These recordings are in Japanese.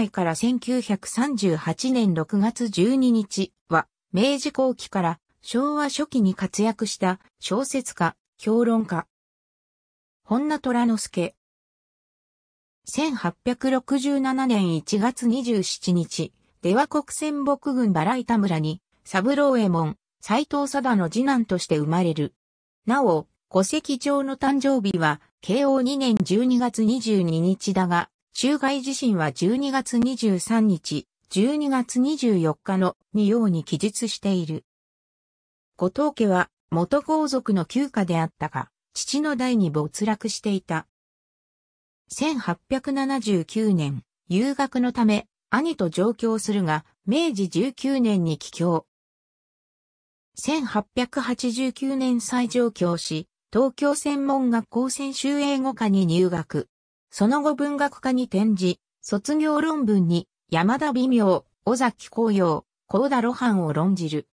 代から1938年6月12日は、明治後期から昭和初期に活躍した小説家、評論家。本名虎之助。1867年1月27日、出羽国戦北軍バライタ村に、三郎右衛門、斎藤貞の次男として生まれる。なお、戸籍上の誕生日は、慶応2年12月22日だが、中外地震は12月23日、12月24日の2ように記述している。後藤家は元豪族の旧家であったが、父の代に没落していた。1879年、留学のため、兄と上京するが、明治19年に帰郷。1889年再上京し、東京専門学校専修英語科に入学。その後文学科に転じ、卒業論文に山田美妙、尾崎紅葉、高田露伴を論じる。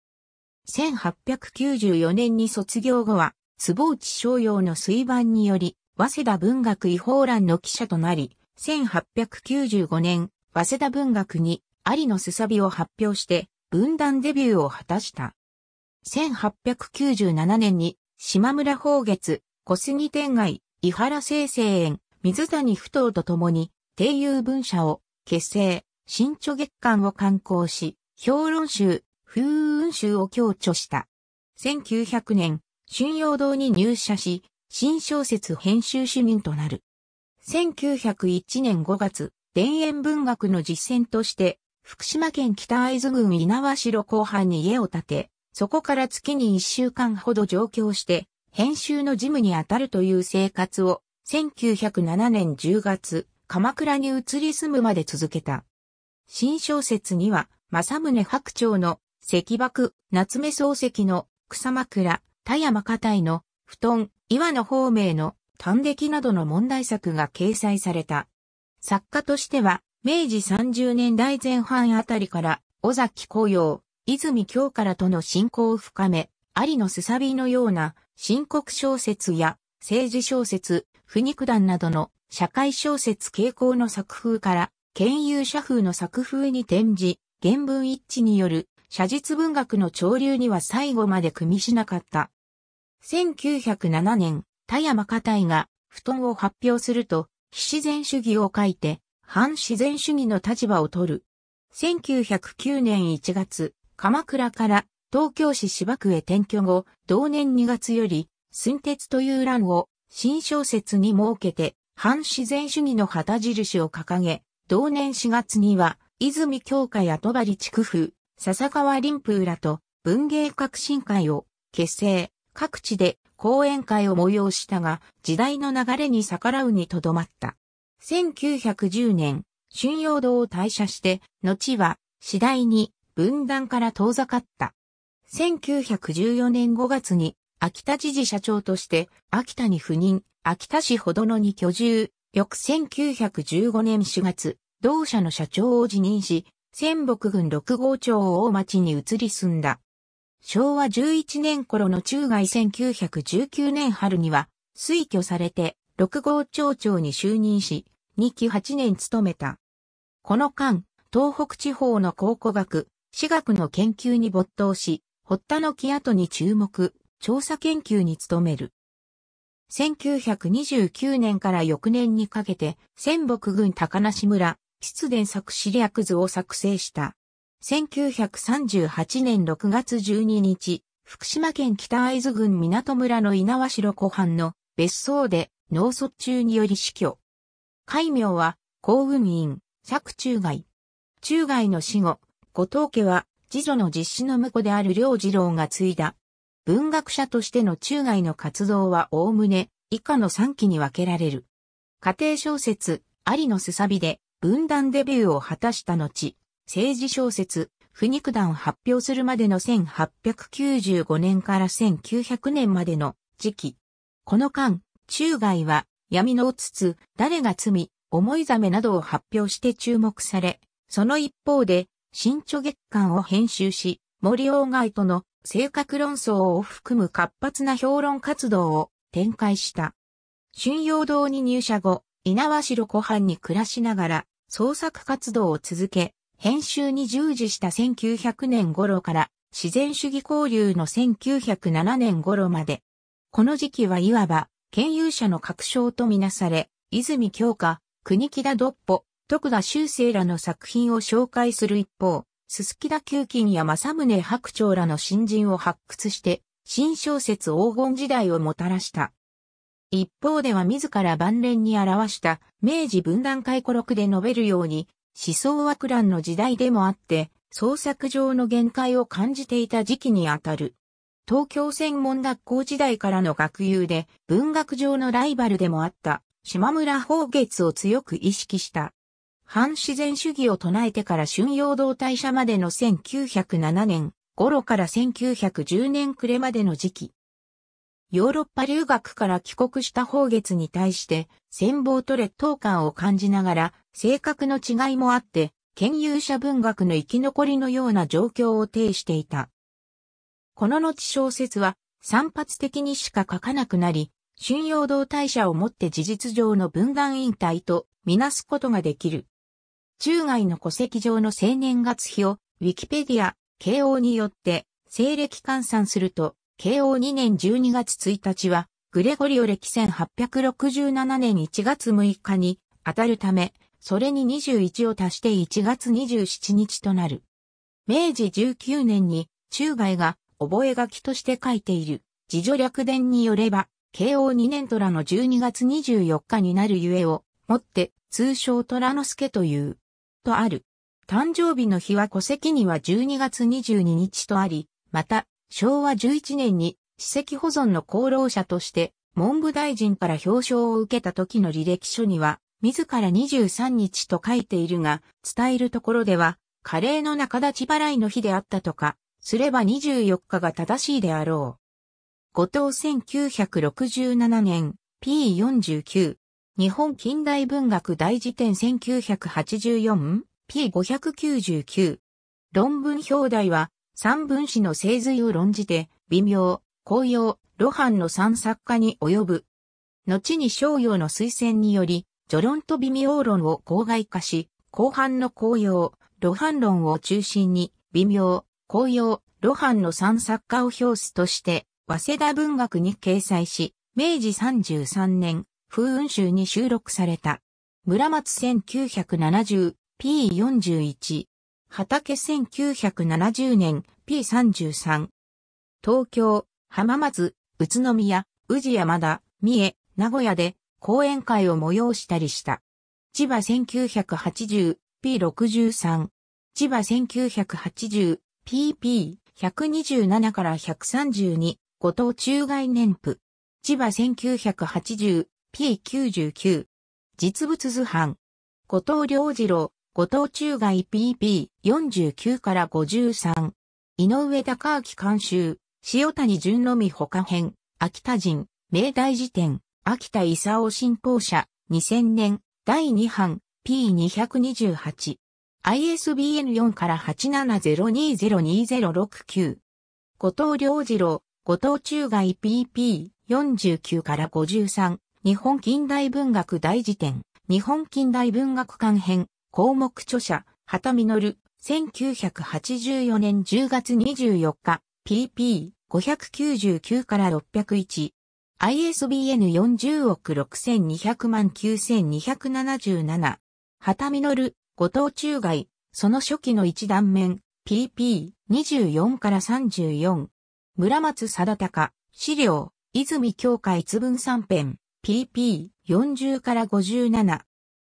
1894年に卒業後は、坪内逍遥の水盤により、早稲田文学違法欄の記者となり、1895年、早稲田文学に、有野すさびを発表して、文壇デビューを果たした。1897年に、島村宝月、小杉天外、伊原生成園、水谷不頭と共に、定友文社を結成、新著月間を刊行し、評論集、風雲集を強調した。1900年、春陽堂に入社し、新小説編集主任となる。1901年5月、田園文学の実践として、福島県北会津郡猪苗代後半に家を建て、そこから月に1週間ほど上京して、編集の事務に当たるという生活を1907年10月、鎌倉に移り住むまで続けた。新小説には、正宗白鳥の石爆、夏目漱石の草枕、田山家体の布団、岩野方面の短暦などの問題作が掲載された。作家としては、明治30年代前半あたりから、尾崎紅葉、泉京からとの信仰を深め、有野すさびのような深刻小説や政治小説、不肉弾などの社会小説傾向の作風から、兼有者風の作風に転じ、原文一致による写実文学の潮流には最後まで組みしなかった。1907年、田山家体が布団を発表すると、非自然主義を書いて、反自然主義の立場を取る。1909年1月、鎌倉から東京市芝区へ転居後、同年2月より、寸鉄という欄を新小説に設けて、反自然主義の旗印を掲げ、同年4月には、泉教華や戸張区風、笹川林風らと文芸革新会を結成、各地で講演会を催したが、時代の流れに逆らうにとどまった。1910年、春陽堂を退社して、後は次第に分断から遠ざかった。1914年5月に秋田知事社長として、秋田に赴任、秋田市ほどのに居住、翌1915年4月、同社の社長を辞任し、仙北郡六号町を大町に移り住んだ。昭和11年頃の中外1919年春には、推挙されて、六号町長に就任し、2期8年務めた。この間、東北地方の考古学、私学の研究に没頭し、堀田の木跡に注目、調査研究に努める。1929年から翌年にかけて、仙北郡高梨村、出田作詞略図を作成した。1938年6月12日、福島県北会津郡港村の稲和城湖畔の別荘で脳卒中により死去。戒名は、幸運院、作中外。中外の死後、後藤家は、次女の実子の婿である良次郎が継いだ。文学者としての中外の活動はおおむね以下の3期に分けられる。家庭小説、ありのすさびで文壇デビューを果たした後、政治小説、不肉弾を発表するまでの1895年から1900年までの時期。この間、中外は闇のうつつ、誰が罪、思いざめなどを発表して注目され、その一方で、新著月間を編集し、森鴎外との性格論争を含む活発な評論活動を展開した。春陽堂に入社後、猪苗代湖畔に暮らしながら創作活動を続け、編集に従事した1900年頃から自然主義交流の1907年頃まで。この時期はいわば、剣有者の確証とみなされ、泉京香、国木田独歩、徳田修正らの作品を紹介する一方、すすきだ旧金や正宗白鳥らの新人を発掘して、新小説黄金時代をもたらした。一方では自ら晩年に表した明治文壇回顧録で述べるように、思想は苦乱の時代でもあって、創作上の限界を感じていた時期にあたる。東京専門学校時代からの学友で文学上のライバルでもあった島村宝月を強く意識した。反自然主義を唱えてから春陽道大社までの1907年頃から1910年暮れまでの時期。ヨーロッパ留学から帰国した宝月に対して、戦争と劣等感を感じながら、性格の違いもあって、研究者文学の生き残りのような状況を呈していた。この後小説は、散発的にしか書かなくなり、春陽道大社をもって事実上の文壇引退とみなすことができる。中外の戸籍上の生年月日を、ウィキペディア、慶応によって、西暦換算すると、慶応2年12月1日は、グレゴリオ歴1867年1月6日に当たるため、それに21を足して1月27日となる。明治19年に中外が覚書として書いている自助略伝によれば、慶応2年虎の12月24日になるゆえをもって通称虎之助という。とある。誕生日の日は戸籍には12月22日とあり、また、昭和11年に史跡保存の功労者として、文部大臣から表彰を受けた時の履歴書には、自ら23日と書いているが、伝えるところでは、カレーの中立ち払いの日であったとか、すれば24日が正しいであろう。後藤1967年 P49 日本近代文学大辞典 1984P599 論文表題は三分子の精髄を論じて、微妙、紅葉、露伴の三作家に及ぶ。後に商用の推薦により、序論と微妙論を公害化し、後半の紅葉、露伴論を中心に、微妙、紅葉、露伴の三作家を表すとして、早稲田文学に掲載し、明治33年、風雲集に収録された。村松 1970P41。畑1970年 P33。東京、浜松、宇都宮、宇治山田、三重、名古屋で講演会を催したりした。千葉 1980P63。千葉 1980PP127 から132。後藤中外年譜。千葉 P99。実物図版。後藤良次郎、後藤中外 PP49 から53。井上高明監修、塩谷淳のみ他編、秋田人、明大辞典、秋田勲信奉者、2000年、第2版、P228。ISBN4 から8 7 0 2 0 2 0 6 9後藤良次郎、後藤中外 PP49 から53。日本近代文学大辞典、日本近代文学館編、項目著者、畑実、1984年10月24日、pp599 から601。ISBN 40億6200万9277。畑実、後藤中外、その初期の一断面、pp24 から34。村松貞隆、資料、泉教会一文三編。pp40 から57。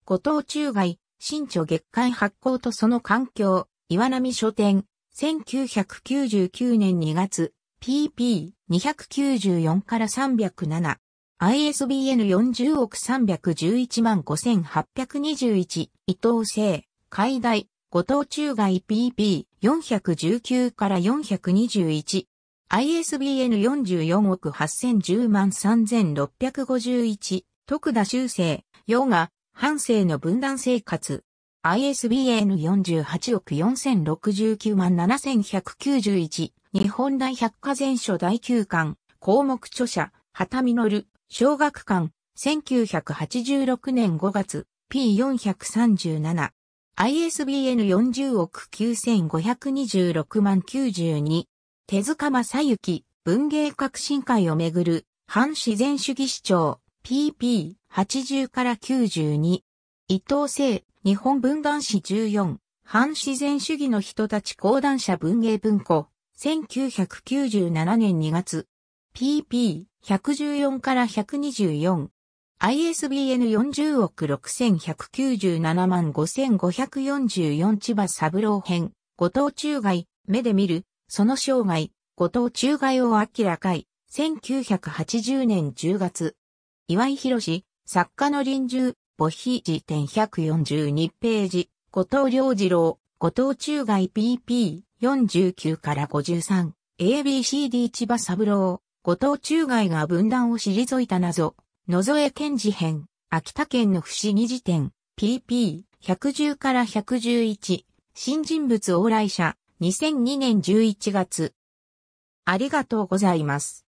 後藤中外、新著月間発行とその環境、岩波書店、1999年2月、pp294 から307。ISBN 40億311万5821伊藤生、海大、後藤中外 PP419 から421 ISBN 44億8010万3651、徳田修正、ヨガ、半生の分断生活。ISBN 48億4069万7191、日本大百科全書第9巻、項目著者、畑実、小学館、1986年5月、P437。ISBN 40億9526万92。手塚正幸、文芸革新会をめぐる、反自然主義主張、PP80 から92。伊藤聖、日本文壇史14、反自然主義の人たち講談社文芸文庫、1997年2月。PP114 から124。ISBN40 億6197万5544千葉三郎編、後藤中外、目で見る、その生涯、後藤中外を明らかい、1980年10月。岩井博作家の臨終、母妃辞典142ページ、後藤良次郎、後藤中外 PP、49から53、ABCD 千葉三郎、後藤中外が分断を退いた謎、野添健治編、秋田県の不思議辞典、PP、110から111、新人物往来者、2002年11月。ありがとうございます。